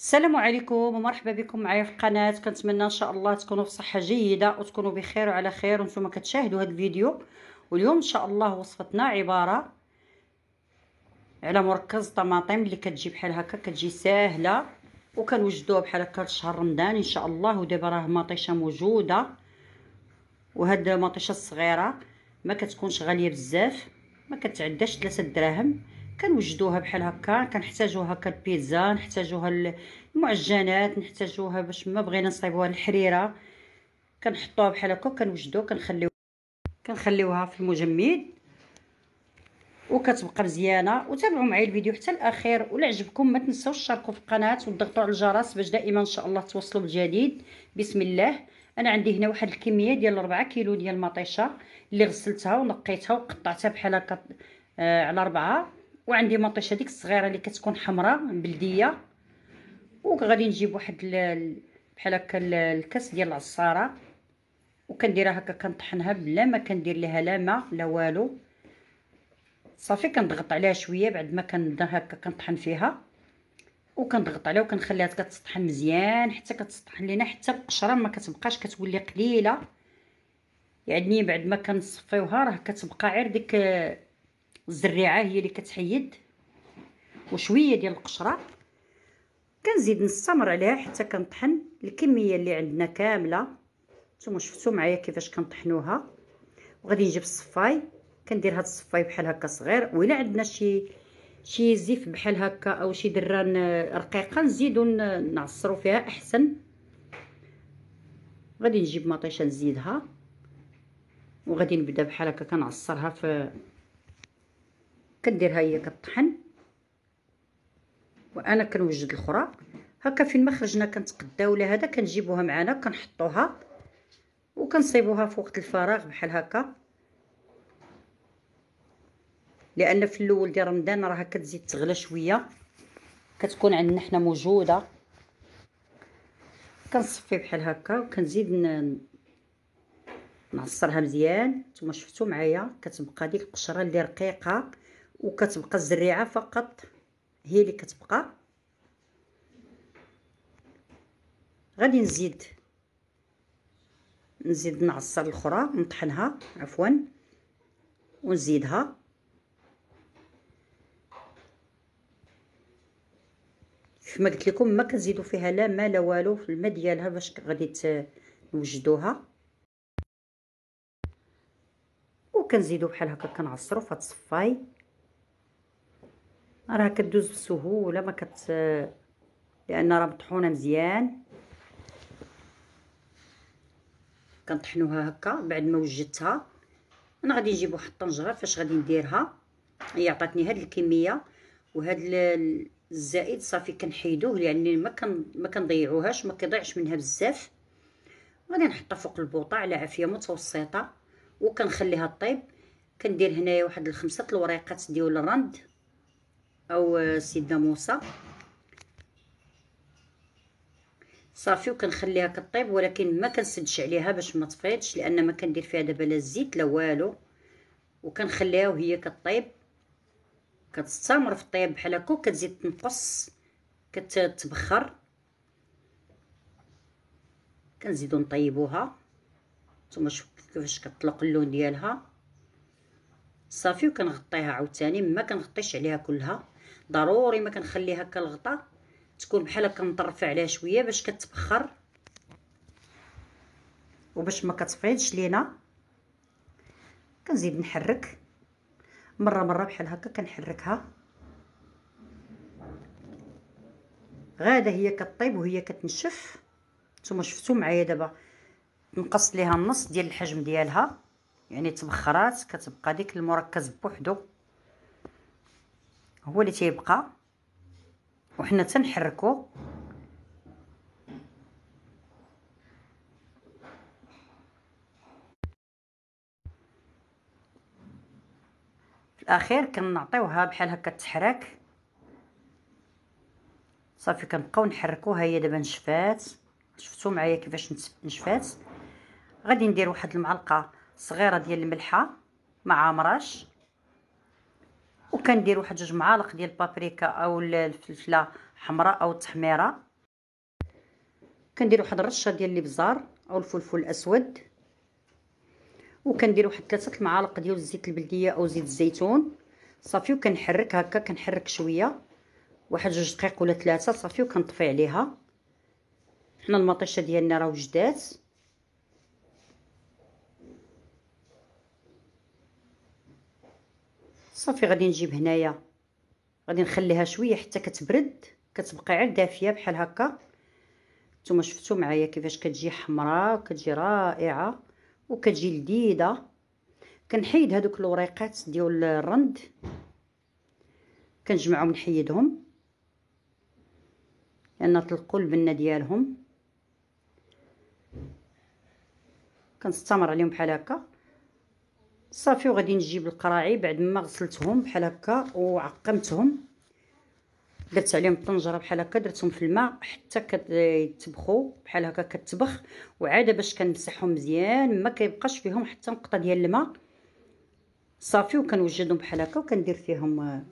السلام عليكم ومرحبا بكم معايا في القناه كنتمنى ان شاء الله تكونوا في صحه جيده وتكونوا بخير وعلى خير وانتم كتشاهدوا هذا الفيديو واليوم ان شاء الله وصفتنا عباره على مركز طماطم اللي كتجي بحال هكا كتجي ساهله وكنوجدوها بحال هكا شهر رمضان ان شاء الله ودابا راه مطيشه موجوده وهاد المطيشه الصغيره ما كتكونش غاليه بزاف ما كتعداش 3 دراهم كنوجدوها بحال هكا كنحتاجوها البيتزا نحتاجوها المعجنات نحتاجوها باش ما بغينا نصايبوها الحريره كنحطوها بحال هكا كنوجدو كنخليو كنخليوها في المجمد وكتبقى مزيانه وتابعوا معايا الفيديو حتى الاخير ولا عجبكم ما تنساوش تشاركوا في القناه وتضغطوا على الجرس باش دائما ان شاء الله توصلوا بالجديد بسم الله انا عندي هنا واحد الكميه ديال 4 كيلو ديال المطيشه اللي غسلتها ونقيتها وقطعتها بحال هكا آه، على ربعه وعندي مطيشه ديك الصغيره اللي كتكون حمراء بلديه وغادي نجيب واحد بحال هكا الكاس ديال العصاره وكنديرها هكا كنطحنها بلا ما كندير ليها لا ما لا والو صافي كنضغط عليها شويه بعد ما كنبدا هكا كنطحن فيها وكنضغط عليها وكنخليها كتسطحن مزيان حتى كتسطحن لينا حتى القشره ما كتبقاش كتولي قليله يعني بعد ما كنصفيوها راه كتبقى غير ديك الزريعه هي اللي كتحيد وشويه ديال القشره كنزيد نستمر عليها حتى كنطحن الكميه اللي عندنا كامله نتوما شفتوا معايا كيفاش كنطحنوها وغادي نجيب الصفاي كندير هاد الصفاي بحال هكا صغير ولا عندنا شي شي زيف بحال هكا او شي دران رقيقه نزيدو نعصرو فيها احسن غادي نجيب مطيشه نزيدها وغادي نبدا بحال هكا كنعصرها في ها هي كطحن وانا كنوجد الاخرى هكا فين ما خرجنا كنتقداو ولا هذا كنجيبوها معنا كنحطوها وكنصيبوها في وقت الفراغ بحال هكا لان في الاول ديال رمضان راه كتزيد تغلى شويه كتكون عندنا حنا موجوده كنصفي بحال هكا وكنزيد نعصرها مزيان نتوما شفتوا معايا كتبقى ديك القشره اللي رقيقه وكتبقى الزريعه فقط هي اللي كتبقى غادي نزيد نزيد نعصر الاخرى نطحنها عفوا ونزيدها كما قلت لكم ما كنزيدوا فيها لا ما لا والو في الماء ديالها باش غادي نوجدوها وكنزيدو بحال هكا كنعصرو فهاد الصفاي راه كدوز بسهوله ما كت لان راه مطحونه مزيان كنطحنوها هكا بعد ما وجدتها انا غادي نجيب واحد الطنجره فاش غادي نديرها هي عطاتني هاد الكميه وهاد الزائد صافي كنحيدوه يعني ما كن ما كنضيعوهاش ما كيضيعش منها بزاف غادي نحطها فوق البوطه على عافيه متوسطه وكنخليها طيب كندير هنايا واحد الخمسه الوريقات ديال الرند او سيده موسى صافي وكنخليها كطيب ولكن ما كنسدش عليها باش ما تفيضش لان ما كندير فيها دابا لا الزيت لا والو وكنخليها وهي كطيب كتستمر في الطياب بحال هكا وكتزيد تنقص كتبخر كنزيدو نطيبوها نتوما شوف كيفاش كطلق اللون ديالها صافي وكنغطيها عاوتاني ما كنغطيش عليها كلها ضروري ما كنخلي هكا الغطاء تكون بحال هكا مطرفه عليها شويه باش كتبخر وباش ما كتفيضش لينا كنزيد نحرك مره مره بحال هكا كنحركها غاده هي كطيب وهي كتنشف نتوما شفتوا معايا دابا نقص ليها النص ديال الحجم ديالها يعني تبخرات كتبقى ديك المركز بوحدو هو اللي تيبقى وحنا تنحركو في الاخير كنعطيوها بحال هكا تحرك صافي كنبقاو نحركوها هي دابا نشفات شفتو معايا كيفاش نشفات غادي ندير واحد المعلقه صغيره ديال الملحه ما عامراش وكندير واحد جوج معالق ديال البابريكا او الفلفله حمراء او التحميره كندير واحد الرشه ديال الابزار او الفلفل الاسود وكندير واحد ثلاثه المعالق ديال الزيت البلديه او زيت الزيتون صافي وكنحرك هكا كنحرك شويه واحد جوج دقائق ولا ثلاثه صافي وكنطفي عليها حنا المطيشه ديالنا راه وجدات صافي غادي نجيب هنايا غادي نخليها شويه حتى كتبرد كتبقى عاد دافيه بحال هكا نتوما شفتوا معايا كيفاش كتجي حمراء وكتجي رائعه وكتجي لذيذه كنحيد هذوك الوريقات ديال الرند كنجمعهم نحيدهم لان طلقوا البنه ديالهم كنستمر عليهم بحال هكا صافي وغادي نجيب القراعي بعد ما غسلتهم بحال هكا وعقمتهم درت عليهم الطنجره بحال هكا درتهم في الماء حتى كيتبخوا بحال هكا كتبخ وعاده باش كنمسحهم مزيان ما كيبقاش فيهم حتى نقطه ديال الماء صافي وكنوجدهم بحال هكا وكندير فيهم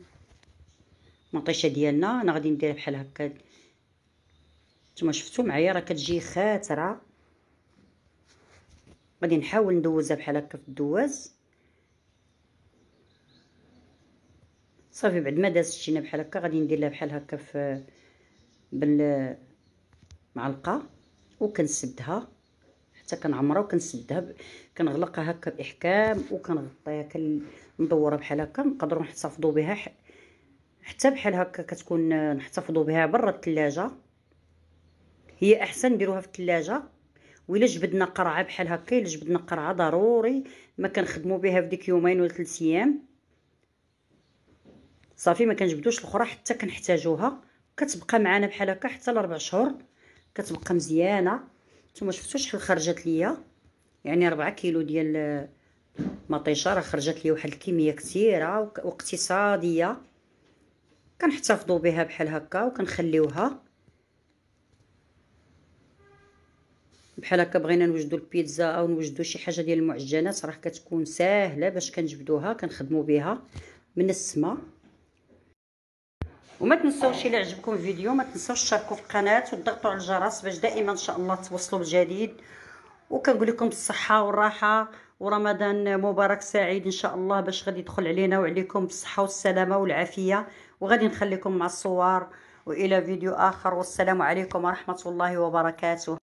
مطيشه ديالنا انا غادي ندير بحال هكا نتوما شفتوا معايا راه كتجي خاتره غادي نحاول ندوزها بحال هكا في الدواز صافي بعد ما دازت الشينه بحال هكا غادي ندير لها بحال هكا في بالمعلقه وكنسدها حتى كنعمرها وكنسدها ب... كنغلقها هكا باحكام وكنغطيها كندورها بحال هكا نقدروا نحتفظوا بها ح... حتى بحال هكا كتكون نحتفظوا بها برا الثلاجه هي احسن نديروها في الثلاجه ولا جبدنا قرعه بحال هكا الا جبدنا قرعه ضروري ما كنخدموا بها في ديك يومين ولا ثلاث ايام صافي ما كنجبدوش الاخرى حتى كنحتاجوها كتبقى معنا بحال هكا حتى لاربع شهور كتبقى مزيانه نتوما شفتوا شحال خرجت ليا يعني 4 كيلو ديال مطيشه راه خرجت ليا واحد الكميه كثيره واقتصاديه كنحتفظوا بها بحال هكا وكنخليوها بحال هكا بغينا نوجدوا البيتزا او نوجدوا شي حاجه ديال المعجنات راه كتكون ساهله باش كنجبدوها كنخدموا بها من السما وما تنسوش الى عجبكم الفيديو ما تنسوش تشاركوا في القناه وتضغطوا على الجرس باش دائما ان شاء الله توصلوا بجديد وكنقول لكم بالصحه والراحه ورمضان مبارك سعيد ان شاء الله باش غادي يدخل علينا وعليكم بالصحه والسلامه والعافيه وغادي نخليكم مع الصور والى فيديو اخر والسلام عليكم ورحمه الله وبركاته